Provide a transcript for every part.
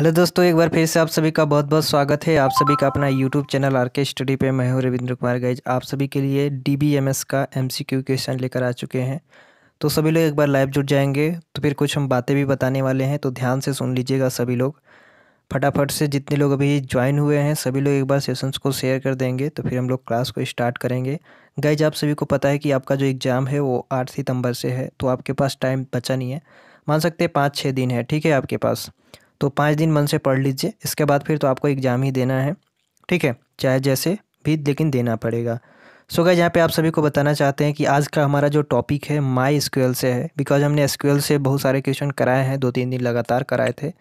Hello दोस्तों एक बार फिर से आप सभी का बहुत बहुत स्वागत है आप सभी का अपना YouTube channel R K study पे मैं हूँ रविंद्र कुमार गैज आप सभी के लिए डीबीएमएस का एमसीक्यू क्वेश्चन लेकर आ चुके हैं तो सभी लोग एक बार लाइव जुड़ जाएंगे तो फिर कुछ हम बातें भी बताने वाले हैं तो ध्यान से सुन लीजिएगा सभी लोग फटाफट से जितने लोग अभी ज्वाइन हुए हैं सभी लोग एक बार सेशंस को शेयर कर देंगे तो फिर हम लोग क्लास को स्टार्ट करेंगे गैज आप सभी को पता है कि आपका जो एग्ज़ाम है वो आठ सितम्बर से है तो आपके पास टाइम बचा नहीं है मान सकते हैं पाँच छः दिन है ठीक है आपके पास तो पाँच दिन मन से पढ़ लीजिए इसके बाद फिर तो आपको एग्ज़ाम ही देना है ठीक है चाहे जैसे भी लेकिन देना पड़ेगा सो गए यहाँ पे आप सभी को बताना चाहते हैं कि आज का हमारा जो टॉपिक है माई एसक्यूएल से है बिकॉज हमने एसक्यूएल से बहुत सारे क्वेश्चन कराए हैं दो तीन दिन लगातार कराए थे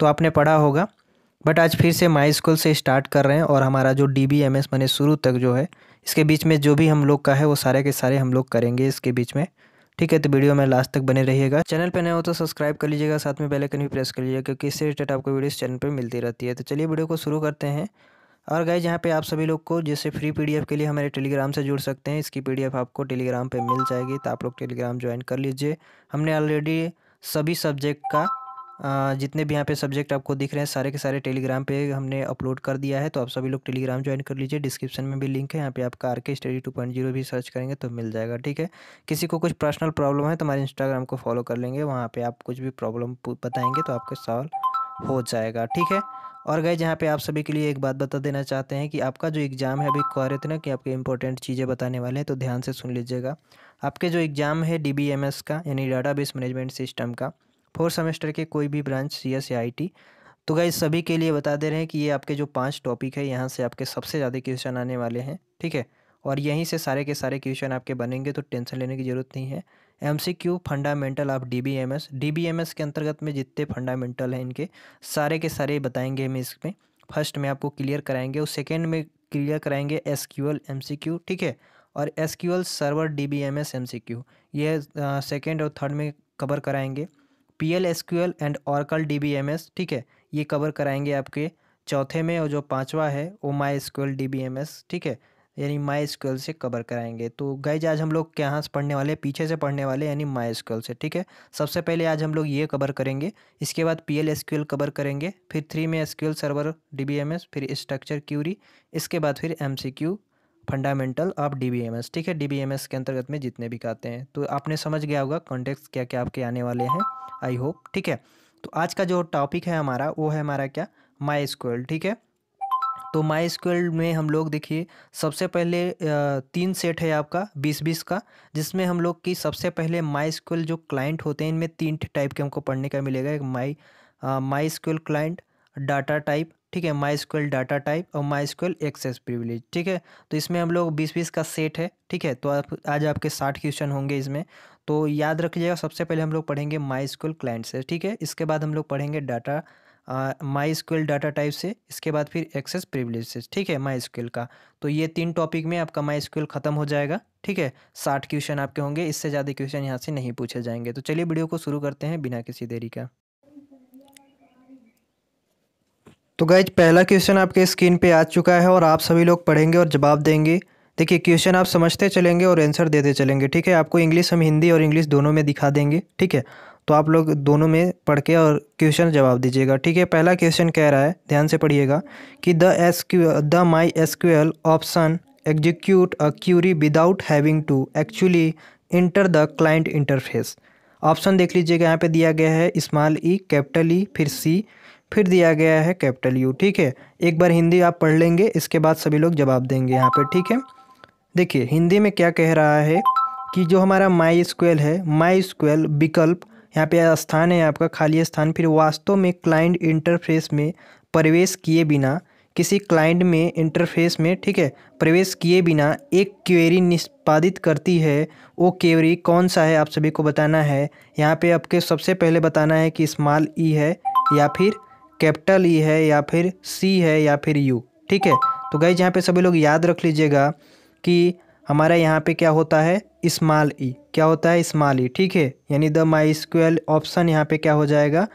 तो आपने पढ़ा होगा बट आज फिर से माई स्कूल से स्टार्ट कर रहे हैं और हमारा जो डी बी एम एस मैंने शुरू तक जो है इसके बीच में जो भी हम लोग का है वो सारे के सारे हम लोग करेंगे इसके बीच में ठीक है तो वीडियो में लास्ट तक बने रहिएगा चैनल पर नए हो तो सब्सक्राइब कर लीजिएगा साथ में बेल भी प्रेस कर लीजिएगा क्योंकि इससे रिलेटेड आपको वीडियो चैनल पर मिलती रहती है तो चलिए वीडियो को शुरू करते हैं और गए जहाँ पे आप सभी लोग को जैसे फ्री पीडीएफ के लिए हमारे टेलीग्राम से जुड़ सकते हैं इसकी पीडीएफ आपको टेलीग्राम पे मिल जाएगी तो आप लोग टेलीग्राम ज्वाइन कर लीजिए हमने ऑलरेडी सभी सब्जेक्ट का जितने भी यहाँ पे सब्जेक्ट आपको दिख रहे हैं सारे के सारे टेलीग्राम पे हमने अपलोड कर दिया है तो आप सभी लोग टेलीग्राम ज्वाइन कर लीजिए डिस्क्रिप्शन में भी लिंक है यहाँ पे आपका R K study two point zero भी सर्च करेंगे तो मिल जाएगा ठीक है किसी को कुछ पर्सनल प्रॉब्लम है तो हमारे इंस्टाग्राम को फॉलो कर लेंगे वहाँ पर आप कुछ भी प्रॉब्लम बताएंगे तो आपका सॉल्व हो जाएगा ठीक है और गए जहाँ पे आप सभी के लिए एक बात बता देना चाहते हैं कि आपका जो एग्ज़ाम है अभी कह रहे थे ना कि आपके इंपॉर्टेंट चीज़ें बताने वाले हैं तो ध्यान से सुन लीजिएगा आपके जो एग्ज़ाम है डी का यानी डाटा बेस मैनेजमेंट सिस्टम का फोर्थ सेमेस्टर के कोई भी branch C S I T तो गाइज सभी के लिए बता दे रहे हैं कि ये आपके जो पांच टॉपिक है यहाँ से आपके सबसे ज़्यादा क्वेश्चन आने वाले हैं ठीक है और यहीं से सारे के सारे क्वेश्चन आपके बनेंगे तो टेंशन लेने की ज़रूरत नहीं है M C Q fundamental of D B M S D B M S के अंतर्गत में जितने फंडामेंटल हैं इनके सारे के सारे बताएंगे हम इसमें फर्स्ट में आपको क्लियर कराएंगे और सेकेंड में क्लियर कराएंगे S Q L M C Q ठीक है और S Q L server D B M S M C Q ये सेकेंड और थर्ड में कवर कराएंगे P L S Q L and Oracle D B M S ठीक है ये कवर कराएंगे आपके चौथे में और जो पाँचवा है वो my SQL D B M S ठीक है यानी माई एसक्यूएल से कवर कराएंगे तो गाइज आज हम लोग कहाँ से पढ़ने वाले पीछे से पढ़ने वाले यानी माई एसक्यूएल से ठीक है सबसे पहले आज हम लोग ये कवर करेंगे इसके बाद P L S Q L cover करेंगे फिर थ्री में SQL server D B M S फिर स्ट्रक्चर क्यूरी इसके बाद फिर M C Q fundamental of D ठीक है डी के अंतर्गत में जितने भी आते हैं तो आपने समझ गया होगा कॉन्टेक्ट क्या क्या आपके आने वाले हैं आई होप ठीक है तो आज का जो टॉपिक है हमारा वो है हमारा क्या माई स्क्वेल ठीक है तो माई स्क्वेल में हम लोग देखिए सबसे पहले तीन सेट है आपका बीस बीस का जिसमें हम लोग की सबसे पहले माई स्क्वेल जो क्लाइंट होते हैं इनमें तीन टाइप के हमको पढ़ने का मिलेगा एक my my sequel client data type ठीक है माई स्क्वेल डाटा टाइप और माई स्क्वेल एक्सेस प्रिविलेज ठीक है तो इसमें हम लोग बीस बीस का सेट है ठीक है तो आप आज आपके साठ क्वेश्चन होंगे इसमें तो याद रखिएगा सबसे पहले हम लोग पढ़ेंगे माई स्क्वेल क्लाइंट से ठीक है इसके बाद हम लोग पढ़ेंगे डाटा माई स्क्वेल डाटा टाइप से इसके बाद फिर एक्सेस प्रिविलेज से ठीक है माई स्क्वेल का तो ये तीन टॉपिक में आपका माई स्क्वेल खत्म हो जाएगा ठीक है साठ क्वेश्चन आपके होंगे इससे ज़्यादा क्वेश्चन यहाँ से नहीं पूछे जाएंगे तो चलिए वीडियो को शुरू करते हैं बिना किसी देरी का तो गाइज पहला क्वेश्चन आपके स्क्रीन पे आ चुका है और आप सभी लोग पढ़ेंगे और जवाब देंगे देखिए क्वेश्चन आप समझते चलेंगे और आंसर देते चलेंगे ठीक है आपको इंग्लिश हम हिंदी और इंग्लिश दोनों में दिखा देंगे ठीक है तो आप लोग दोनों में पढ़ के और क्वेश्चन जवाब दीजिएगा ठीक है पहला क्वेश्चन कह रहा है ध्यान से पढ़िएगा कि the S the my S Q L option execute a query without having to actually enter the client interface option देख लीजिएगा यहाँ पे दिया गया है स्मॉल ई कैपिटल ई फिर सी फिर दिया गया है कैपिटल यू ठीक है एक बार हिंदी आप पढ़ लेंगे इसके बाद सभी लोग जवाब देंगे यहाँ पर ठीक है देखिए हिंदी में क्या कह रहा है कि जो हमारा माई स्क्वेल है माई स्क्वेल विकल्प यहाँ पे स्थान है आपका खाली स्थान फिर वास्तव में क्लाइंट इंटरफेस में प्रवेश किए बिना किसी क्लाइंट में इंटरफेस में ठीक है प्रवेश किए बिना एक क्वेरी निष्पादित करती है वो क्वेरी कौन सा है आप सभी को बताना है यहाँ पे आपके सबसे पहले बताना है कि स्मॉल ई e है या फिर कैपिटल ई e है या फिर सी है या फिर यू ठीक है तो गाइज यहाँ पे सभी लोग याद रख लीजिएगा कि हमारा यहाँ पे क्या होता है स्मॉल ई e, क्या होता है स्मॉल ई e, ठीक है यानी द माई स्क्वेल ऑप्शन यहाँ पे क्या हो जाएगा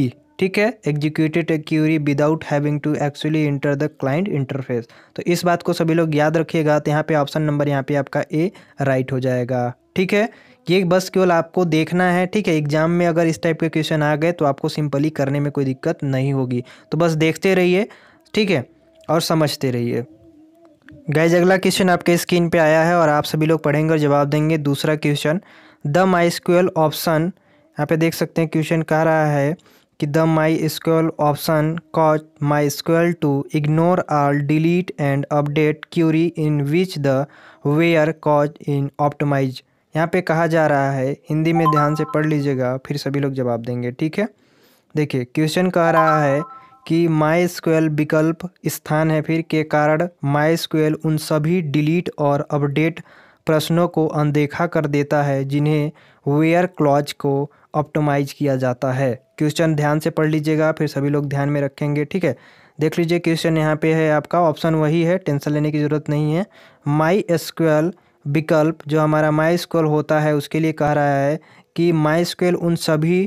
ई ठीक है executed query without having to actually enter the client interface तो इस बात को सभी लोग याद रखिएगा तो यहाँ पे ऑप्शन नंबर यहाँ पे आपका ए राइट हो जाएगा ठीक है ये बस केवल आपको देखना है ठीक है एग्जाम में अगर इस टाइप के क्वेश्चन आ गए तो आपको सिंपली करने में कोई दिक्कत नहीं होगी तो बस देखते रहिए ठीक है और समझते रहिए गैज अगला क्वेश्चन आपके स्क्रीन पे आया है और आप सभी लोग पढ़ेंगे और जवाब देंगे दूसरा question the my sequel option यहाँ पे देख सकते हैं क्वेश्चन कह रहा है कि the my sequel option cause my sequel to ignore all delete and update query in which the where clause in optimize यहाँ पे कहा जा रहा है हिंदी में ध्यान से पढ़ लीजिएगा फिर सभी लोग जवाब देंगे ठीक है देखिए क्वेश्चन कह रहा है कि माई स्क्वेल विकल्प स्थान है फिर के कारण माई स्क्वेल उन सभी डिलीट और अपडेट प्रश्नों को अनदेखा कर देता है जिन्हें वेयर क्लॉज को ऑप्टोमाइज किया जाता है क्वेश्चन ध्यान से पढ़ लीजिएगा फिर सभी लोग ध्यान में रखेंगे ठीक है देख लीजिए क्वेश्चन यहाँ पे है आपका ऑप्शन वही है टेंशन लेने की ज़रूरत नहीं है माई एस्क्वेल विकल्प जो हमारा माई स्क्वेल होता है उसके लिए कह रहा है कि माई स्क्वेल उन सभी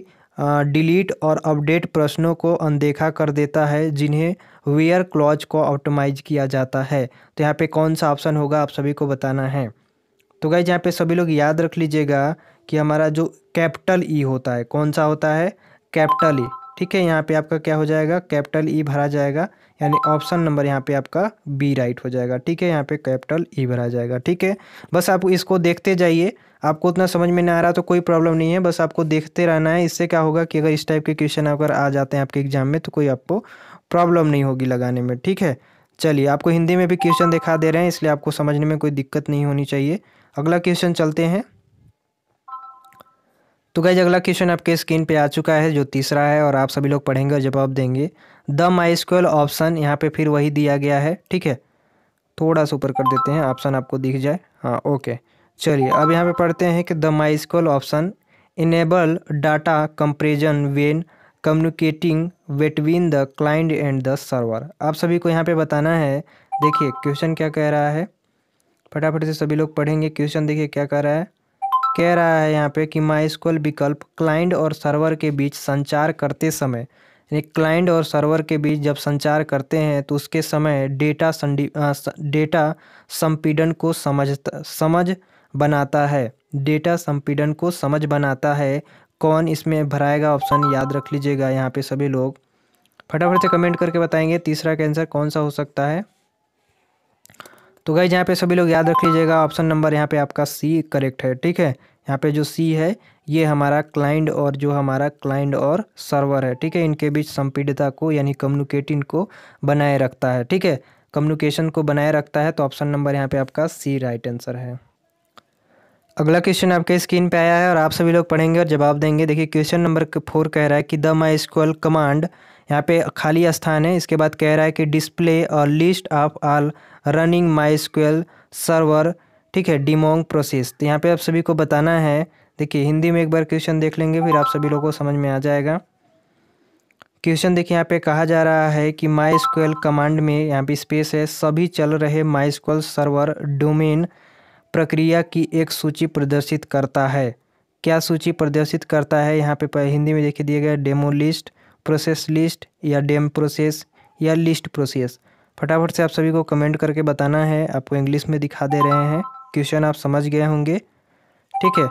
डिलीट और अपडेट प्रश्नों को अनदेखा कर देता है जिन्हें वेयर क्लॉज को ऑप्टोमाइज किया जाता है तो यहाँ पे कौन सा ऑप्शन होगा आप सभी को बताना है तो गाइज यहाँ पे सभी लोग याद रख लीजिएगा कि हमारा जो कैपिटल ई e होता है कौन सा होता है कैपिटल ई e। ठीक है यहाँ पे आपका क्या हो जाएगा कैपिटल ई e भरा जाएगा यानी ऑप्शन नंबर यहाँ पे आपका बी राइट हो जाएगा ठीक है यहाँ पे कैपिटल ई e भरा जाएगा ठीक है बस आप इसको देखते जाइए आपको उतना समझ में नहीं आ रहा तो कोई प्रॉब्लम नहीं है बस आपको देखते रहना है इससे क्या होगा कि अगर इस टाइप के क्वेश्चन अगर आ जाते हैं आपके एग्जाम में तो कोई आपको प्रॉब्लम नहीं होगी लगाने में ठीक है चलिए आपको हिंदी में भी क्वेश्चन दिखा दे रहे हैं इसलिए आपको समझने में कोई दिक्कत नहीं होनी चाहिए अगला क्वेश्चन चलते हैं तो गैज अगला क्वेश्चन आपके स्क्रीन पे आ चुका है जो तीसरा है और आप सभी लोग पढ़ेंगे और जवाब देंगे द माई स्क्वेल ऑप्शन यहाँ पे फिर वही दिया गया है ठीक है थोड़ा सा ऊपर कर देते हैं ऑप्शन आपको दिख जाए हाँ ओके चलिए अब यहाँ पे पढ़ते हैं कि the my sequel option enable data comparison when communicating between the client and the server आप सभी को यहाँ पर बताना है देखिए क्वेश्चन क्या कह रहा है फटाफट से सभी लोग पढ़ेंगे क्वेश्चन देखिए क्या कह रहा है कह रहा है यहाँ पे कि माई स्कूल विकल्प क्लाइंट और सर्वर के बीच संचार करते समय यानी क्लाइंट और सर्वर के बीच जब संचार करते हैं तो उसके समय डेटा संडी डेटा संपीडन को समझ समझ बनाता है डेटा संपीडन को समझ बनाता है कौन इसमें भराएगा ऑप्शन याद रख लीजिएगा यहाँ पे सभी लोग फटाफट से कमेंट करके बताएंगे तीसरा कैंसर कौन सा हो सकता है तो गाइज यहाँ पे सभी लोग याद रख लीजिएगा ऑप्शन नंबर यहाँ पे आपका सी करेक्ट है ठीक है यहाँ पे जो सी है ये हमारा क्लाइंट और जो हमारा क्लाइंट और सर्वर है ठीक है इनके बीच संपीडता को यानी कम्युनिकेटिंग को बनाए रखता है ठीक है कम्युनिकेशन को बनाए रखता है तो ऑप्शन नंबर यहाँ पे आपका सी राइट आंसर है अगला क्वेश्चन आपके स्क्रीन पे आया है और आप सभी लोग पढ़ेंगे और जवाब देंगे देखिए क्वेश्चन नंबर फोर कह रहा है कि द माई स्क्वल कमांड यहाँ पे खाली स्थान है इसके बाद कह रहा है कि डिस्प्ले और list of all running my sequel server ठीक है डिमोंग प्रोसेस तो यहाँ पे आप सभी को बताना है देखिए हिंदी में एक बार क्वेश्चन देख लेंगे फिर आप सभी लोगों को समझ में आ जाएगा क्वेश्चन देखिए यहाँ पे कहा जा रहा है कि माई स्क्वेल कमांड में यहाँ पे स्पेस है सभी चल रहे माई स्क्वेल सर्वर डोमेन प्रक्रिया की एक सूची प्रदर्शित करता है क्या सूची प्रदर्शित करता है यहाँ पे हिंदी में देखिए दिया गया डेमो लिस्ट प्रोसेस लिस्ट या डेम प्रोसेस या लिस्ट प्रोसेस फटाफट से आप सभी को कमेंट करके बताना है आपको इंग्लिश में दिखा दे रहे हैं क्वेश्चन आप समझ गए होंगे ठीक है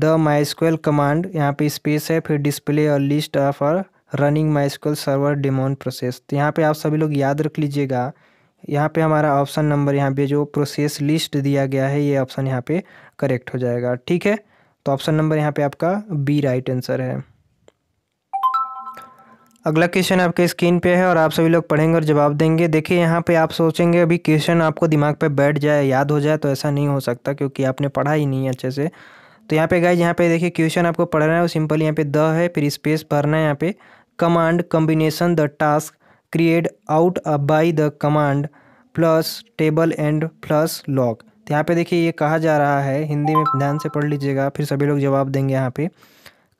द माइस्क्वेल कमांड यहाँ पे स्पेस है फिर डिस्प्ले और लिस्ट ऑफ और running MySQL server daemon process तो यहाँ पे आप सभी लोग याद रख लीजिएगा यहाँ पे हमारा ऑप्शन नंबर यहाँ पे जो प्रोसेस लिस्ट दिया गया है ये ऑप्शन यहाँ पे करेक्ट हो जाएगा ठीक है तो ऑप्शन नंबर यहाँ पे आपका बी राइट आंसर है अगला क्वेश्चन आपके स्क्रीन पे है और आप सभी लोग पढ़ेंगे और जवाब देंगे देखिए यहाँ पे आप सोचेंगे अभी क्वेश्चन आपको दिमाग पे बैठ जाए याद हो जाए तो ऐसा नहीं हो सकता क्योंकि आपने पढ़ा ही नहीं अच्छे से तो यहाँ पे गए यहाँ पे देखिए क्वेश्चन आपको पढ़ना है वो सिंपल यहाँ पे द है फिर स्पेस भरना है यहाँ पे command combination the task create out by the command plus table and plus lock तो यहाँ पे देखिए ये कहा जा रहा है हिंदी में ध्यान से पढ़ लीजिएगा फिर सभी लोग जवाब देंगे यहाँ पे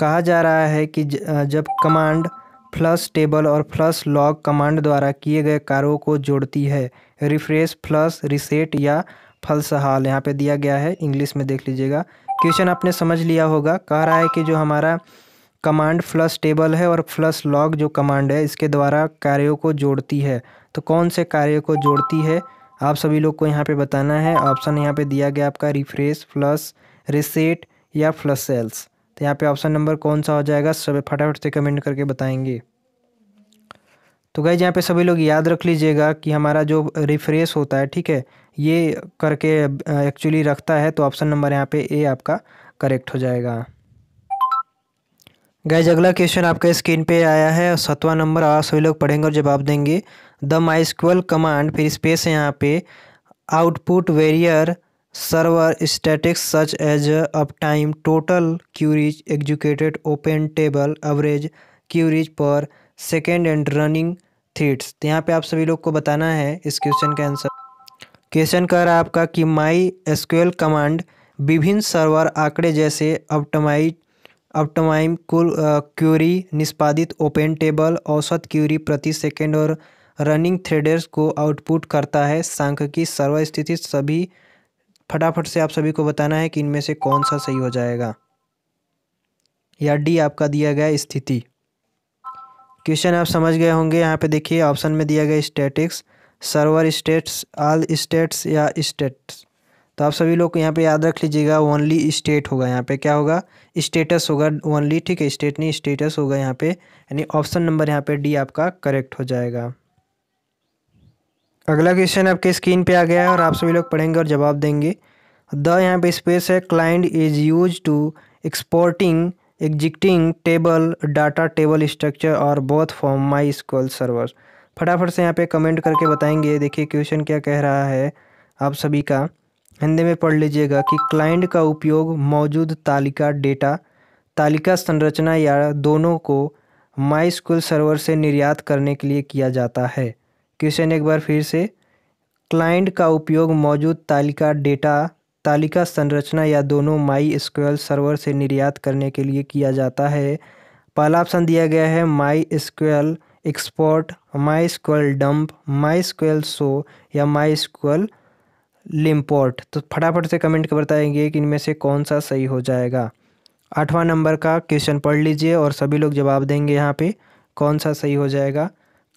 कहा जा रहा है कि जब कमांड प्लस टेबल और प्लस लॉग कमांड द्वारा किए गए कार्यों को जोड़ती है रिफ्रेश प्लस रिसेट या फलसहाल यहाँ पे दिया गया है इंग्लिश में देख लीजिएगा क्वेश्चन आपने समझ लिया होगा कह रहा है कि जो हमारा कमांड फ्लस टेबल है और फ्लस लॉग जो कमांड है इसके द्वारा कार्यों को जोड़ती है तो कौन से कार्यों को जोड़ती है आप सभी लोग को यहाँ पे बताना है ऑप्शन यहाँ पे दिया गया आपका रिफ्रेश प्लस रिसेट या फ्लस सेल्स तो यहाँ पे ऑप्शन नंबर कौन सा हो जाएगा सब फटाफट से कमेंट करके बताएंगे तो गाइज यहाँ पे सभी लोग याद रख लीजिएगा कि हमारा जो रिफ्रेश होता है ठीक है ये करके एक्चुअली रखता है तो ऑप्शन नंबर यहाँ पे ए आपका करेक्ट हो जाएगा गैज अगला क्वेश्चन आपका स्क्रीन पे आया है सतवा नंबर आ सभी लोग पढ़ेंगे और जवाब देंगे द माइस्क्वल कमांड फिर स्पेस है यहाँ पे output various server statics such as uptime total queries executed open table average queries per second and running threads तो यहाँ पे आप सभी लोग को बताना है इस क्वेश्चन का आंसर क्वेश्चन कह रहा है आपका कि माई एसक्यूएल कमांड विभिन्न सर्वर आंकड़े जैसे अपटमाइज अपटमाइम कुल क्यूरी निष्पादित ओपन टेबल औसत क्यूरी प्रति सेकंड और रनिंग थ्रेडर्स को आउटपुट करता है सांख्यिकी सर्वर स्थिति सभी फटाफट से आप सभी को बताना है कि इनमें से कौन सा सही हो जाएगा या डी आपका दिया गया स्थिति क्वेश्चन आप समझ गए होंगे यहाँ पे देखिए ऑप्शन में दिया गया statics server stats all stats या स्टेट्स तो आप सभी लोग यहाँ पे याद रख लीजिएगा ओनली स्टेट होगा यहाँ पे क्या होगा स्टेटस होगा ओनली ठीक है स्टेट नहीं स्टेटस होगा यहाँ पे यानी ऑप्शन नंबर यहाँ पे डी आपका करेक्ट हो जाएगा अगला क्वेश्चन आपके स्क्रीन पे आ गया है और आप सभी लोग पढ़ेंगे और जवाब देंगे द यहाँ पे स्पेस है client is use to exporting existing table data table structure और both from my sequel server फटाफट से यहाँ पे कमेंट करके बताएंगे देखिए क्वेश्चन क्या कह रहा है आप सभी का हिंदी में पढ़ लीजिएगा कि क्लाइंट का उपयोग मौजूद तालिका डेटा तालिका संरचना या दोनों को माई स्कूल सर्वर से निर्यात करने के लिए किया जाता है क्वेश्चन एक बार फिर से क्लाइंट का उपयोग मौजूद तालिका डेटा तालिका संरचना या दोनों माई एसक्यूएल सर्वर से निर्यात करने के लिए किया जाता है पहला ऑप्शन दिया गया है my SQL export my SQL dump my SQL show या माई एसक्यूएल लिम्पोर्ट तो फटाफट से कमेंट कर बताएंगे कि इनमें से कौन सा सही हो जाएगा आठवां नंबर का क्वेश्चन पढ़ लीजिए और सभी लोग जवाब देंगे यहाँ पे कौन सा सही हो जाएगा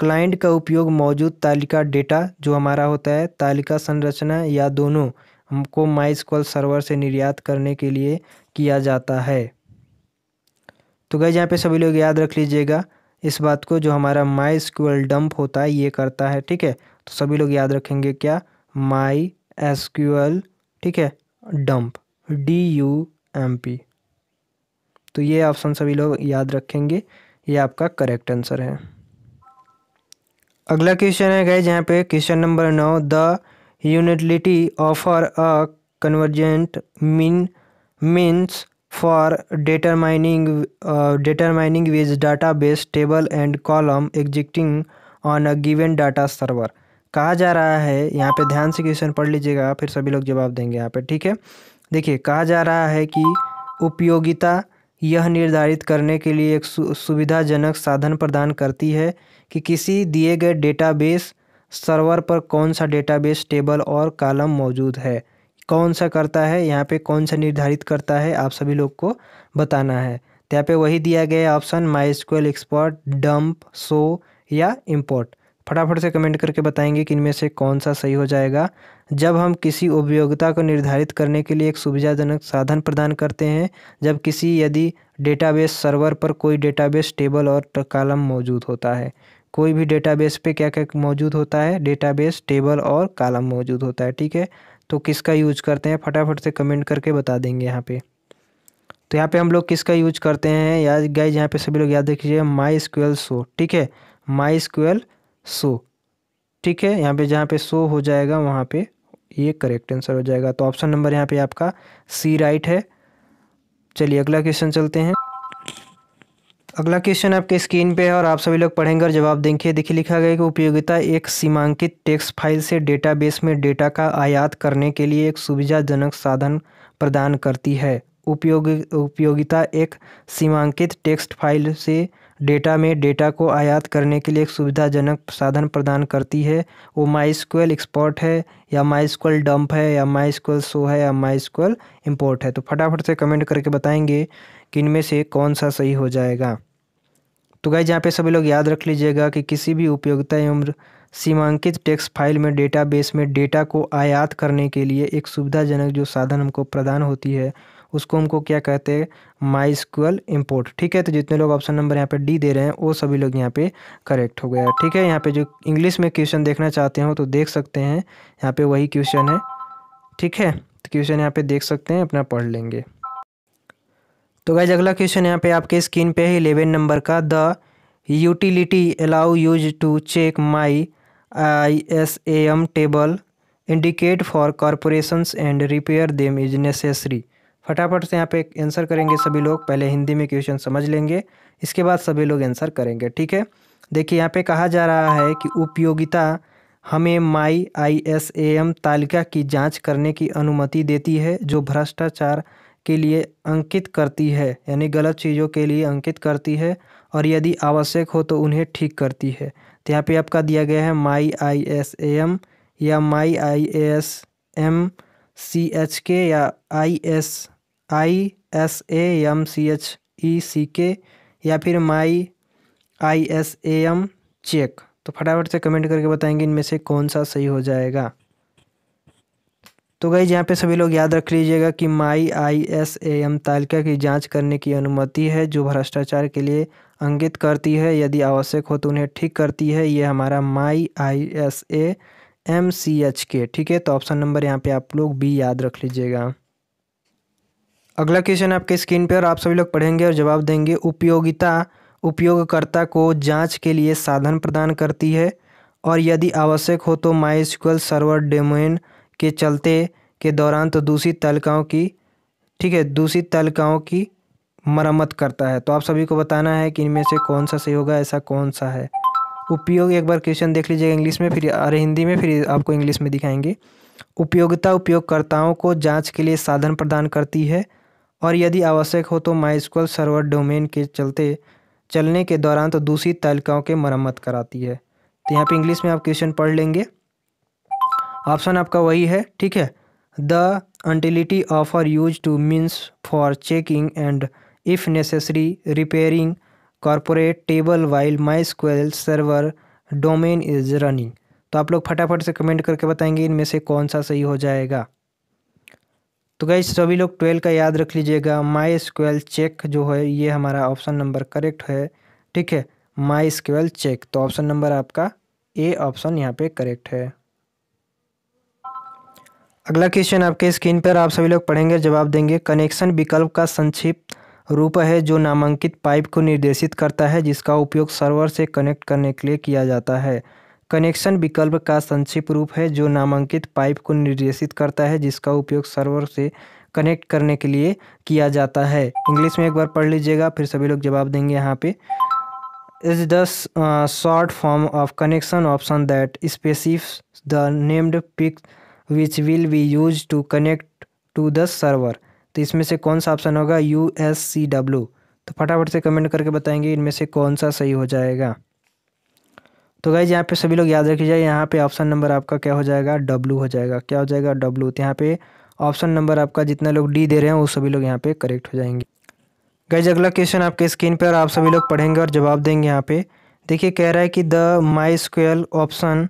क्लाइंट का उपयोग मौजूद तालिका डेटा जो हमारा होता है तालिका संरचना या दोनों हमको माइस्कॉल सर्वर से निर्यात करने के लिए किया जाता है तो गए यहाँ पे सभी लोग याद रख लीजिएगा इस बात को जो हमारा माई एसक्यूएल डंप होता है ये करता है ठीक है तो सभी लोग याद रखेंगे क्या माई एसक्यूएल ठीक है dump D U M P तो ये ऑप्शन सभी लोग याद रखेंगे ये आपका करेक्ट आंसर है अगला क्वेश्चन है गए जहाँ पे क्वेश्चन नंबर नौ the utility offer a convergent mean means for data mining with data base table and column existing on a given data server कहा जा रहा है यहाँ पे ध्यान से क्वेश्चन पढ़ लीजिएगा फिर सभी लोग जवाब देंगे यहाँ पे ठीक है देखिए कहा जा रहा है कि उपयोगिता यह निर्धारित करने के लिए एक सु, सुविधाजनक साधन प्रदान करती है कि किसी दिए गए डेटाबेस सर्वर पर कौन सा डेटाबेस टेबल और कॉलम मौजूद है कौन सा करता है यहाँ पे कौन सा निर्धारित करता है आप सभी लोग को बताना है तो यहाँ पे वही दिया गया option my sequel expert dump so या इम्पोर्ट फटाफट से कमेंट करके बताएंगे कि इनमें से कौन सा सही हो जाएगा जब हम किसी उपयोगिता को निर्धारित करने के लिए एक सुविधाजनक साधन प्रदान करते हैं जब किसी यदि डेटाबेस सर्वर पर कोई डेटाबेस टेबल और कॉलम मौजूद होता है कोई भी डेटाबेस पे क्या क्या मौजूद होता है डेटाबेस टेबल और कालम मौजूद होता है ठीक है तो किसका यूज करते हैं फटाफट से कमेंट करके बता देंगे यहाँ पे तो यहाँ पे हम लोग किसका यूज करते हैं याद गाइज यहाँ पे सभी लोग याद रखिए माई स्क्वेल सो ठीक है माई स्क्वेल सो ठीक है यहाँ पे जहाँ पे सो हो जाएगा वहाँ पे ये करेक्ट आंसर हो जाएगा तो ऑप्शन नंबर यहाँ पे आपका सी राइट है चलिए अगला क्वेश्चन चलते हैं अगला क्वेश्चन आपके स्क्रीन पे है और आप सभी लोग पढ़ेंगे और जवाब देंगे देखिए लिखा गया कि उपयोगिता एक सीमांकित टेक्स्ट फाइल से डेटाबेस में डेटा का आयात करने के लिए एक सुविधाजनक साधन प्रदान करती है उपयोग उपयोगिता एक सीमांकित टेक्स्ट फाइल से डेटा में डेटा को आयात करने के लिए एक सुविधाजनक साधन प्रदान करती है वो माइस्क्वेल एक्सपोर्ट है या माइस्क्वेल डंप है या माइस्क्वेल शो है या माइस्क्वेल इम्पोर्ट है तो फटाफट से कमेंट करके बताएंगे कि इनमें से कौन सा सही हो जाएगा तो गाइज यहाँ पे सभी लोग याद रख लीजिएगा कि किसी भी उपयोगिता एवं सीमांकित टैक्स फाइल में डेटाबेस में डेटा को आयात करने के लिए एक सुविधाजनक जो साधन हमको प्रदान होती है उसको हमको क्या कहते हैं माई स्क्वल इम्पोर्ट ठीक है तो जितने लोग ऑप्शन नंबर यहाँ पे डी दे रहे हैं वो सभी लोग यहाँ पे करेक्ट हो गया ठीक है यहाँ पे जो इंग्लिश में क्वेश्चन देखना चाहते हो तो देख सकते हैं यहाँ पे वही क्वेश्चन है ठीक है तो क्वेश्चन यहाँ पे देख सकते हैं अपना पढ़ लेंगे तो गाइज अगला क्वेश्चन यहाँ पे आपके स्क्रीन पे है इलेवन नंबर का the utility allow use to check my I S A M table indicate for corporations and repair them is necessary फटाफट से यहाँ पे आंसर करेंगे सभी लोग पहले हिंदी में क्वेश्चन समझ लेंगे इसके बाद सभी लोग आंसर करेंगे ठीक है देखिए यहाँ पे कहा जा रहा है कि उपयोगिता हमें माई आई एस ए एम तालिका की जांच करने की अनुमति देती है जो भ्रष्टाचार के लिए अंकित करती है यानी गलत चीज़ों के लिए अंकित करती है और यदि आवश्यक हो तो उन्हें ठीक करती है तो यहाँ पे आपका दिया गया है माई आई एस ए एम या my I S M C H K या I S I S A M C H E C K या फिर my I S A M check तो फटाफट से कमेंट करके बताएंगे इनमें से कौन सा सही हो जाएगा तो गई यहाँ पे सभी लोग याद रख लीजिएगा कि माई आई एस ए एम तालिका की जांच करने की अनुमति है जो भ्रष्टाचार के लिए अंकित करती है यदि आवश्यक हो तो उन्हें ठीक करती है ये हमारा my I S A M C H K ठीक है तो ऑप्शन नंबर यहाँ पे आप लोग बी याद रख लीजिएगा अगला क्वेश्चन आपके स्क्रीन पर और आप सभी लोग पढ़ेंगे और जवाब देंगे उपयोगिता उपयोगकर्ता को जाँच के लिए साधन प्रदान करती है और यदि आवश्यक हो तो माई सर्वर डेमोन के चलते के दौरान तो दूसरी तलकाओं की ठीक है दूसरी तलकाओं की मरम्मत करता है तो आप सभी को बताना है कि इनमें से कौन सा सही होगा ऐसा कौन सा है उपयोग एक बार क्वेश्चन देख लीजिएगा इंग्लिश में फिर अरे हिंदी में फिर आपको इंग्लिश में दिखाएंगे उपयोगिता उपयोगकर्ताओं को जांच के लिए साधन प्रदान करती है और यदि आवश्यक हो तो माइस्कल सर्वर डोमेन के चलते चलने के दौरान तो दूसरी तालिकाओं के मरम्मत कराती है तो यहाँ पर इंग्लिश में आप क्वेश्चन पढ़ लेंगे ऑप्शन आपका वही है ठीक है the utility of are use to means for checking and if necessary repairing corporate table while my sequel server domain is running तो आप लोग फटाफट से कमेंट करके बताएंगे इनमें से कौन सा सही हो जाएगा तो गई सभी लोग ट्वेल्व का याद रख लीजिएगा माई स्क्वेल चेक जो है ये हमारा ऑप्शन नंबर करेक्ट है ठीक है माई स्क्वेल चेक तो ऑप्शन नंबर आपका ए ऑप्शन यहाँ पे करेक्ट है अगला क्वेश्चन आपके स्क्रीन पर आप सभी लोग पढ़ेंगे जवाब देंगे कनेक्शन विकल्प का संक्षिप्त रूप है जो नामांकित पाइप को निर्देशित करता है जिसका उपयोग सर्वर से कनेक्ट करने के लिए किया जाता है कनेक्शन विकल्प का संक्षिप्त रूप है जो नामांकित पाइप को निर्देशित करता है जिसका उपयोग सर्वर से कनेक्ट करने के लिए किया जाता है इंग्लिश में एक बार पढ़ लीजिएगा फिर सभी लोग जवाब देंगे यहाँ पे is the short form of connection option that specify the named picks which will be use to connect to the server तो इसमें से कौन सा ऑप्शन होगा यू एस सी डब्ल्यू तो फटाफट से कमेंट करके बताएंगे इनमें से कौन सा सही हो जाएगा तो गाइज यहाँ पे सभी लोग याद रखिए यहाँ पे ऑप्शन नंबर आपका क्या हो जाएगा डब्लू हो जाएगा क्या हो जाएगा डब्लू तो यहाँ पे ऑप्शन नंबर आपका जितना लोग डी दे रहे हैं वो सभी लोग यहाँ पे करेक्ट हो जाएंगे गाइज अगला क्वेश्चन आपके स्क्रीन पर आप सभी लोग पढ़ेंगे और जवाब देंगे यहाँ पे देखिए कह रहा है कि the my sequel option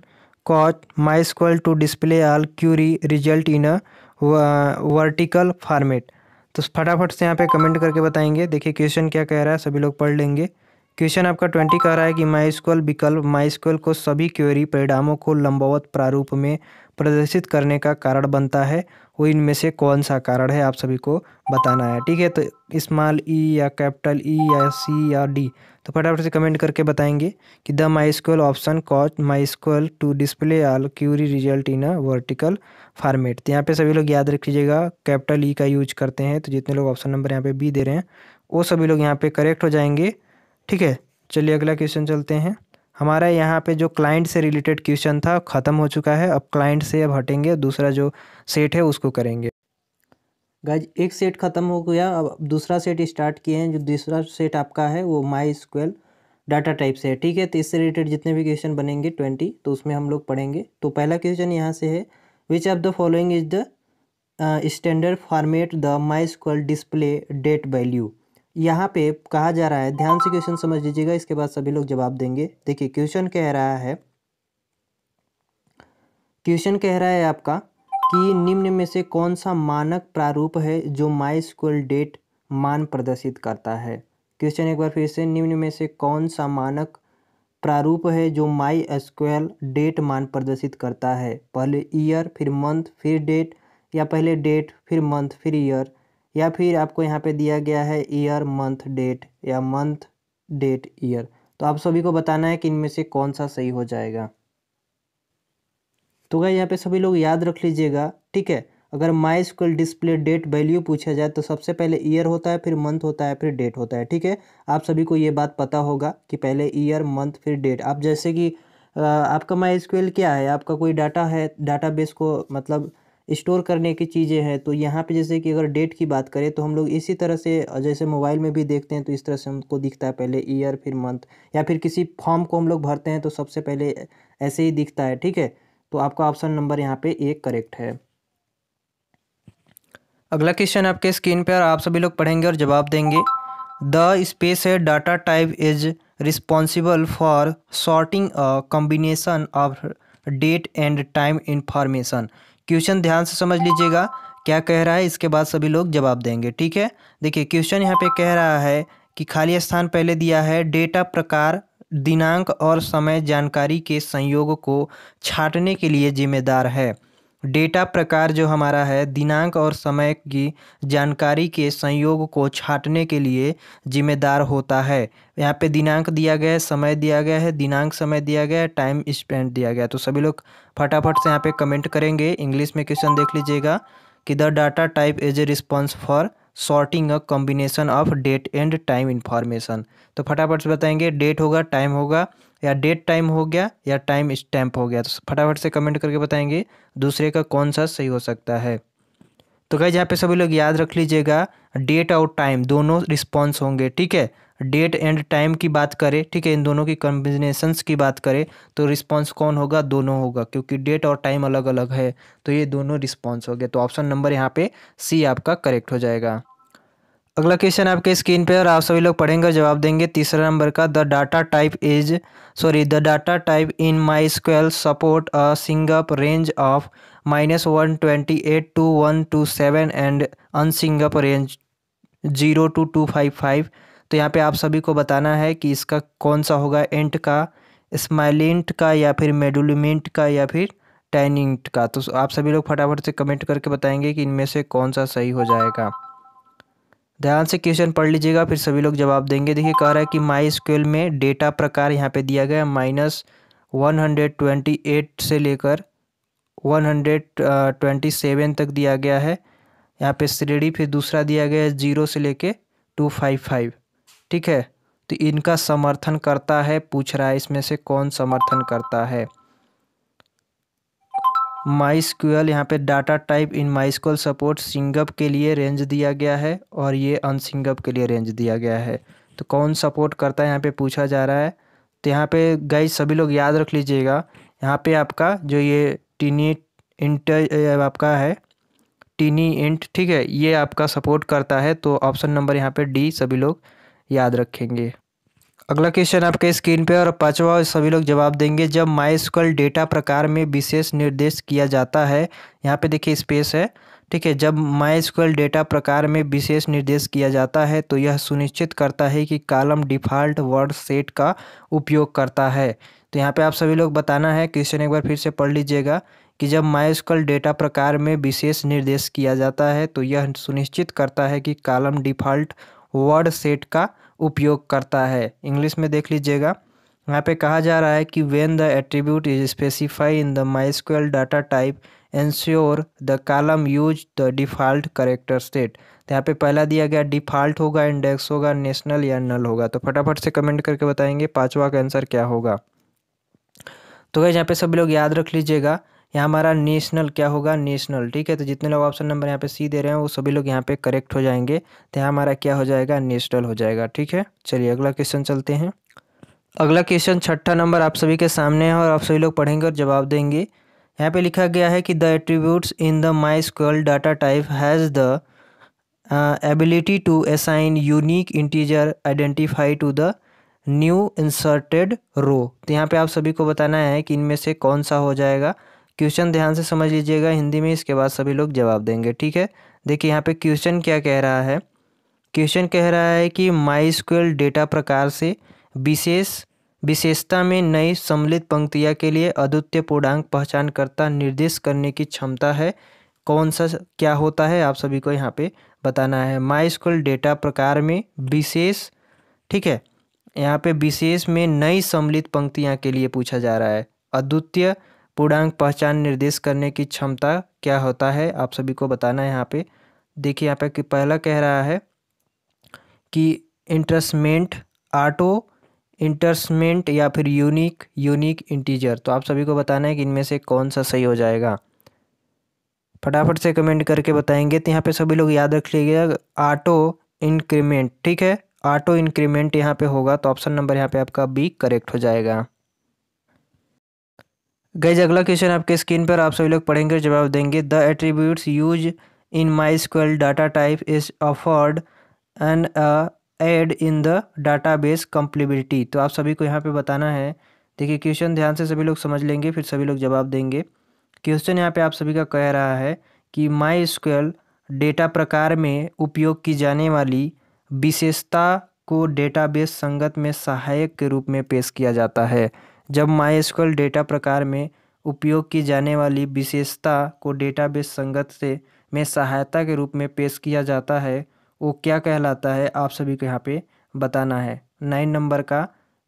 cause MySQL to display all query result in a vertical format तो फटाफट से यहाँ पे कमेंट करके बताएंगे देखिए क्वेश्चन क्या कह रहा है सभी लोग पढ़ लेंगे क्वेश्चन आपका ट्वेंटी कह रहा है कि माइस्क्वल विकल्प माइस्क्वल को सभी क्वेरी परिणामों को लंबवत प्रारूप में प्रदर्शित करने का कारण बनता है वो इनमें से कौन सा कारण है आप सभी को बताना है ठीक है तो स्मॉल ई या कैपिटल ई या सी या डी तो फटाफट से कमेंट करके बताएंगे कि the MySQL option cause sequel to display all query result in a vertical format तो यहाँ पे सभी लोग याद रख लीजिएगा कैपिटल ई e का यूज करते हैं तो जितने लोग ऑप्शन नंबर यहाँ पे बी दे रहे हैं वो सभी लोग यहाँ पे करेक्ट हो जाएंगे ठीक है चलिए अगला क्वेश्चन चलते हैं हमारा यहाँ पे जो क्लाइंट से रिलेटेड क्वेश्चन था ख़त्म हो चुका है अब क्लाइंट से अब हटेंगे दूसरा जो सेट है उसको करेंगे गाइज एक सेट ख़त्म हो गया अब दूसरा सेट स्टार्ट किए हैं जो दूसरा सेट आपका है वो माई स्क्वेल डाटा टाइप से है ठीक है तो इससे रिलेटेड जितने भी क्वेश्चन बनेंगे ट्वेंटी तो उसमें हम लोग पढ़ेंगे तो पहला क्वेश्चन यहाँ से है which of the following is the standard format the my sequel display date value यहाँ पे कहा जा रहा है ध्यान से क्वेश्चन समझ लीजिएगा इसके बाद सभी लोग जवाब देंगे देखिए क्वेश्चन कह रहा है क्वेश्चन कह रहा है आपका कि निम्न में से कौन सा मानक प्रारूप है जो माई स्कूल डेट मान प्रदर्शित करता है क्वेश्चन एक बार फिर से निम्न में से कौन सा मानक प्रारूप है जो माई स्क्वेल डेट मान प्रदर्शित करता है पहले ईयर फिर मंथ फिर डेट या पहले डेट फिर मंथ फिर ईयर या फिर आपको यहाँ पे दिया गया है ईयर मंथ डेट या मंथ डेट ईयर तो आप सभी को बताना है कि इनमें से कौन सा सही हो जाएगा तो गए यहाँ पे सभी लोग याद रख लीजिएगा ठीक है अगर my school display date value पूछा जाए तो सबसे पहले ईयर होता है फिर मंथ होता है फिर डेट होता है ठीक है आप सभी को ये बात पता होगा कि पहले ईयर मंथ फिर डेट आप जैसे कि आपका माई स्कूल क्या है आपका कोई डाटा है बेस को मतलब स्टोर करने की चीज़ें हैं तो यहाँ पे जैसे कि अगर डेट की बात करें तो हम लोग इसी तरह से जैसे मोबाइल में भी देखते हैं तो इस तरह से हमको दिखता है पहले ईयर फिर मंथ या फिर किसी फॉर्म को हम लोग भरते हैं तो सबसे पहले ऐसे ही दिखता है ठीक है तो आपका ऑप्शन नंबर यहाँ पे एक करेक्ट है अगला क्वेश्चन आपके स्क्रीन पर आप सभी लोग पढ़ेंगे और जवाब देंगे द स्पेस है data type is responsible for shorting a combination of date and time information question ध्यान से समझ लीजिएगा क्या कह रहा है इसके बाद सभी लोग जवाब देंगे ठीक है देखिए क्वेश्चन यहाँ पे कह रहा है कि खाली स्थान पहले दिया है डेटा प्रकार दिनांक और समय जानकारी के संयोग को छाटने के लिए जिम्मेदार है डेटा प्रकार जो हमारा है दिनांक और समय की जानकारी के संयोग को छाटने के लिए जिम्मेदार होता है यहाँ पे दिनांक दिया गया है समय दिया गया है दिनांक समय दिया गया है टाइम स्पेंड दिया गया है तो सभी लोग फटाफट से यहाँ पे कमेंट करेंगे इंग्लिश में क्वेश्चन देख लीजिएगा कि the data type is a response for sorting a combination of date and time information तो फटाफट से बताएंगे डेट होगा टाइम होगा या डेट टाइम हो गया या टाइम स्टैम्प हो गया तो फटाफट से कमेंट करके बताएंगे दूसरे का कौन सा सही हो सकता है तो गाइज यहाँ पे सभी लोग याद रख लीजिएगा डेट और टाइम दोनों रिस्पॉन्स होंगे ठीक है डेट एंड टाइम की बात करें ठीक है इन दोनों की कम्बिनेसन्स की बात करें तो रिस्पॉन्स कौन होगा दोनों होगा क्योंकि डेट और टाइम अलग अलग है तो ये दोनों रिस्पॉन्स हो गए तो ऑप्शन नंबर यहाँ पे सी आपका करेक्ट हो जाएगा अगला क्वेश्चन आपके स्क्रीन पे और आप सभी लोग पढ़ेंगे जवाब देंगे तीसरा नंबर का the data type is sorry the data type in my स्क्वेल support a sign up range of minus one twenty eight to one two seven and अनसिंगअप range zero to to five five तो यहाँ पे आप सभी को बताना है कि इसका कौन सा होगा एंट का स्माइलिंट का या फिर मेडुलमेंट का या फिर टैनिंट का तो आप सभी लोग फटाफट से कमेंट करके बताएंगे कि इनमें से कौन सा सही हो जाएगा ध्यान से क्वेश्चन पढ़ लीजिएगा फिर सभी लोग जवाब देंगे देखिए कह रहा है कि माई स्क्वेल में डेटा प्रकार यहाँ पे दिया गया minus one hundred twenty eight से लेकर वन हंड्रेड ट्वेंटी सेवन तक दिया गया है यहाँ पे श्रेणी फिर दूसरा दिया गया है जीरो से लेके टू फाइव फाइव ठीक है तो इनका समर्थन करता है पूछ रहा है इसमें से कौन समर्थन करता है माई यहाँ पे data type in my support सिंगअप के लिए रेंज दिया गया है और ये अनसिंगअप के लिए रेंज दिया गया है तो कौन सपोर्ट करता है यहाँ पे पूछा जा रहा है तो यहाँ पे गाइस सभी लोग याद रख लीजिएगा यहाँ पे आपका जो ये टीनी इंट आपका है टीनी इंट ठीक है ये आपका सपोर्ट करता है तो ऑप्शन नंबर यहाँ पर डी सभी लोग याद रखेंगे अगला क्वेश्चन आपके स्क्रीन पे और पांचवा सभी लोग जवाब देंगे जब माइस्कल डेटा प्रकार में विशेष निर्देश किया जाता है यहाँ पे देखिए स्पेस है ठीक है जब माइस्कल डेटा प्रकार में विशेष निर्देश किया जाता है तो यह सुनिश्चित करता है कि कॉलम डिफ़ॉल्ट वर्ड सेट का उपयोग करता है तो यहाँ पे आप सभी लोग बताना है क्वेश्चन एक बार फिर से पढ़ लीजिएगा कि जब माइस्कल डेटा प्रकार में विशेष निर्देश किया जाता है तो यह सुनिश्चित करता है कि कॉलम डिफ़ॉल्ट वर्ड सेट का उपयोग करता है इंग्लिश में देख लीजिएगा यहाँ पे कहा जा रहा है कि when the attribute is specify in the my sequel data type ensure the column use the default character state तो यहाँ पे पहला दिया गया डिफाल्ट होगा इंडेक्स होगा नेशनल या नल होगा तो फटाफट से कमेंट करके बताएंगे पाँचवा का आंसर क्या होगा तो गैस यहाँ पे सब लोग याद रख लीजिएगा यहाँ हमारा नेशनल क्या होगा नेशनल ठीक है तो जितने लोग ऑप्शन नंबर यहाँ पे सी दे रहे हैं वो सभी लोग यहाँ पे करेक्ट हो जाएंगे तो यहाँ हमारा क्या हो जाएगा नेशनल हो जाएगा ठीक है चलिए अगला क्वेश्चन चलते हैं अगला क्वेश्चन छठा नंबर आप सभी के सामने है और आप सभी लोग पढ़ेंगे और जवाब देंगे यहाँ पे लिखा गया है कि the attributes in the my sequel data type has the ability to assign unique integer identify to the new inserted row तो यहाँ पे आप सभी को बताना है कि इनमें से कौन सा हो जाएगा क्वेश्चन ध्यान से समझ लीजिएगा हिंदी में इसके बाद सभी लोग जवाब देंगे ठीक है देखिए यहाँ पे क्वेश्चन क्या कह रहा है क्वेश्चन कह रहा है कि माई स्क्वेल डेटा प्रकार से विशेष विशेषता में नई सम्मिलित पंक्तियाँ के लिए अद्वितीय पूर्णांक पहचानकर्ता निर्देश करने की क्षमता है कौन सा क्या होता है आप सभी को यहाँ पे बताना है माई डेटा प्रकार में विशेष ठीक है यहाँ पे विशेष में नई सम्मिलित पंक्तियाँ के लिए पूछा जा रहा है अद्वितीय पूर्णांक पहचान निर्देश करने की क्षमता क्या होता है आप सभी को बताना है यहाँ पे देखिए यहाँ पे कि पहला कह रहा है कि इंटरसमेंट ऑटो इंटरसमेंट या फिर यूनिक यूनिक इंटीजर तो आप सभी को बताना है कि इनमें से कौन सा सही हो जाएगा फटाफट से कमेंट करके बताएंगे तो यहाँ पे सभी लोग याद रख लीजिएगा ऑटो इंक्रीमेंट ठीक है ऑटो इंक्रीमेंट यहाँ पे होगा तो ऑप्शन नंबर यहाँ पे आपका बी करेक्ट हो जाएगा गैज अगला क्वेश्चन आपके स्क्रीन पर आप सभी लोग पढ़ेंगे जवाब देंगे the attributes use in my स्क्वेल data type is afford and add in the data base compatibility तो आप सभी को यहाँ पे बताना है देखिए क्वेश्चन ध्यान से सभी लोग समझ लेंगे फिर सभी लोग जवाब देंगे क्वेश्चन यहाँ पे आप सभी का कह रहा है कि माई स्क्वेल डेटा प्रकार में उपयोग की जाने वाली विशेषता को डेटाबेस संगत में सहायक के रूप में पेश किया जाता है जब माइस्क्ल डेटा प्रकार में उपयोग की जाने वाली विशेषता को डेटाबेस संगत से में सहायता के रूप में पेश किया जाता है वो क्या कहलाता है आप सभी को यहाँ पे बताना है नाइन नंबर का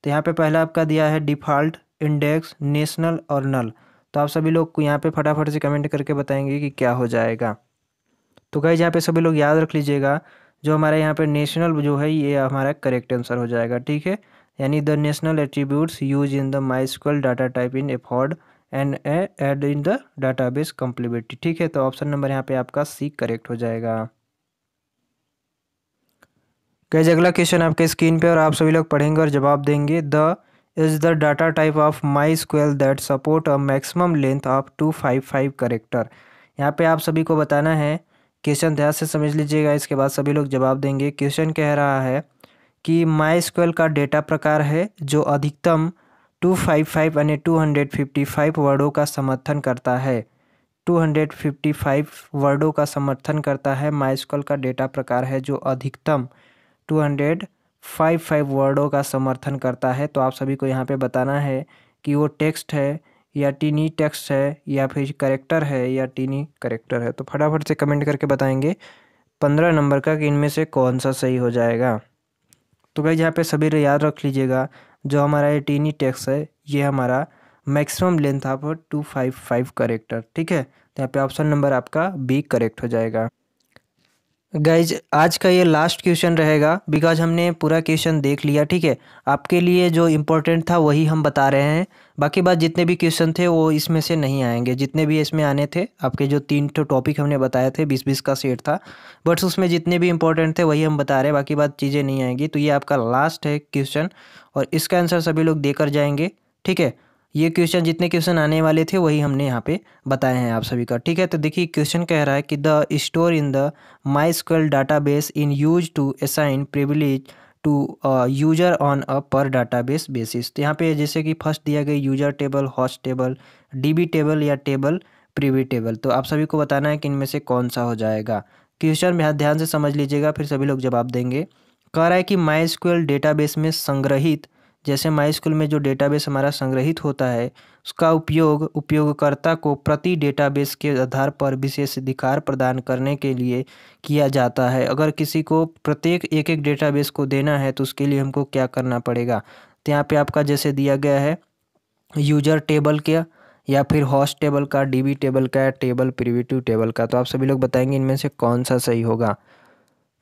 तो यहाँ पे पहला आपका दिया है डिफ़ॉल्ट इंडेक्स नेशनल और नल तो आप सभी लोग को यहाँ पे फटाफट से कमेंट करके बताएंगे कि क्या हो जाएगा तो कहीं यहाँ पे सभी लोग याद रख लीजिएगा जो हमारे यहाँ पे नेशनल जो है ये हमारा करेक्ट आंसर हो जाएगा ठीक है यानी the national attributes use in the MySQL data type in afford and add in the base compatibility ठीक है तो ऑप्शन नंबर यहाँ पे आपका सी करेक्ट हो जाएगा कैसे अगला क्वेश्चन आपके स्क्रीन पे और आप सभी लोग पढ़ेंगे और जवाब देंगे the is the data type of my sequel that support a maximum length of two five five character यहाँ पे आप सभी को बताना है क्वेश्चन ध्यान से समझ लीजिएगा इसके बाद सभी लोग जवाब देंगे क्वेश्चन कह रहा है कि माई का डेटा प्रकार है जो अधिकतम 255 यानी टू वर्डों का समर्थन करता है 255 वर्डों का समर्थन करता है माइस्कल का डेटा प्रकार है जो अधिकतम 255 वर्डों का समर्थन करता है तो आप सभी को यहाँ पे बताना है कि वो टेक्स्ट है या टीनी टेक्स्ट है या फिर करेक्टर है या टीनी करेक्टर है तो फटाफट से कमेंट करके बताएंगे पंद्रह नंबर का कि इनमें से कौन सा सही हो जाएगा तो भाई यहाँ पे सभी याद रख लीजिएगा जो हमारा ये टीनी टेक्स है ये हमारा मैक्सिमम लेंथ आप टू फाइव फाइव करेक्टर ठीक है तो यहाँ पे ऑप्शन नंबर आपका बी करेक्ट हो जाएगा गाइज आज का ये लास्ट क्वेश्चन रहेगा बिकॉज हमने पूरा क्वेश्चन देख लिया ठीक है आपके लिए जो इम्पोर्टेंट था वही हम बता रहे हैं बाकी बात जितने भी क्वेश्चन थे वो इसमें से नहीं आएंगे जितने भी इसमें आने थे आपके जो तीन तो टॉपिक हमने बताए थे बीस बीस का सेट था बट उसमें जितने भी इम्पोर्टेंट थे वही हम बता रहे हैं बाकी बात चीज़ें नहीं आएंगी तो ये आपका लास्ट है क्वेश्चन और इसका आंसर सभी लोग देकर जाएंगे ठीक है ये क्वेश्चन जितने क्वेश्चन आने वाले थे वही हमने यहाँ पे बताए हैं आप सभी का ठीक है तो देखिए क्वेश्चन कह रहा है कि the store in the my स्क्वेल database in use to assign privilege to user on a per base basis तो यहाँ पे जैसे कि फर्स्ट दिया गया user table host table D table या टेबल प्रीवी टेबल तो आप सभी को बताना है कि इनमें से कौन सा हो जाएगा क्वेश्चन ध्यान से समझ लीजिएगा फिर सभी लोग जवाब देंगे कह रहा है कि माई स्क्वेल डेटाबेस में संग्रहित जैसे माई स्कूल में जो डेटाबेस हमारा संग्रहित होता है उसका उपयोग उपयोगकर्ता को प्रति डेटाबेस के आधार पर विशेष अधिकार प्रदान करने के लिए किया जाता है अगर किसी को प्रत्येक एक एक डेटाबेस को देना है तो उसके लिए हमको क्या करना पड़ेगा तो यहाँ पे आपका जैसे दिया गया है यूजर टेबल का या फिर हॉस्ट टेबल का डीबी टेबल का टेबल प्रिविटिव टेबल का तो आप सभी लोग बताएंगे इनमें से कौन सा सही होगा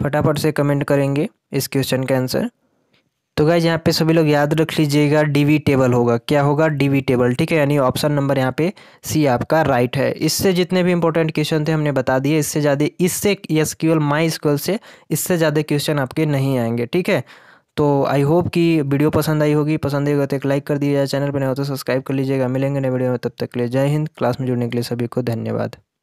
फटाफट से कमेंट करेंगे इस क्वेश्चन का आंसर तो गाइज यहाँ पे सभी लोग याद रख लीजिएगा डीवी टेबल होगा क्या होगा डीवी टेबल ठीक है यानी ऑप्शन नंबर यहाँ पे सी आपका राइट है इससे जितने भी इंपॉर्टेंट क्वेश्चन थे हमने बता दिए इससे ज़्यादा इससे यस क्यूएल माई स्कूल से इससे ज़्यादा क्वेश्चन आपके नहीं आएंगे ठीक है तो आई होप कि वीडियो पसंद आई होगी पसंद आई तो एक लाइक कर दीजिएगा चैनल पर नहीं हो तो सब्सक्राइब कर लीजिएगा मिलेंगे नए वीडियो में तब तक के लिए जय हिंद क्लास में जुड़ने के लिए सभी को धन्यवाद